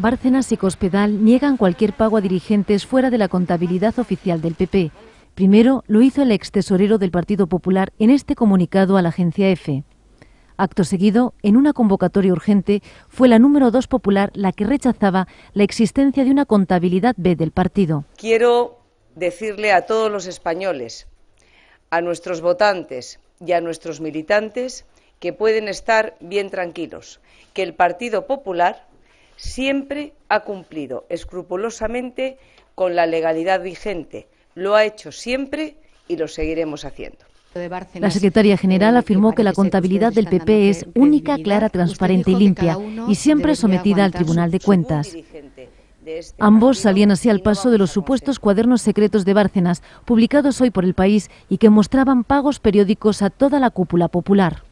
Bárcenas y Cospedal niegan cualquier pago a dirigentes fuera de la contabilidad oficial del PP. Primero lo hizo el ex tesorero del Partido Popular en este comunicado a la agencia EFE. Acto seguido, en una convocatoria urgente, fue la número 2 popular la que rechazaba la existencia de una contabilidad B del partido. Quiero decirle a todos los españoles, a nuestros votantes y a nuestros militantes que pueden estar bien tranquilos, que el Partido Popular siempre ha cumplido escrupulosamente con la legalidad vigente. Lo ha hecho siempre y lo seguiremos haciendo. La secretaria eh, general afirmó que la contabilidad del PP es única, clara, transparente y limpia y siempre sometida al Tribunal de Cuentas. Este Ambos salían así al paso de los supuestos cuadernos secretos de Bárcenas, publicados hoy por el país y que mostraban pagos periódicos a toda la cúpula popular.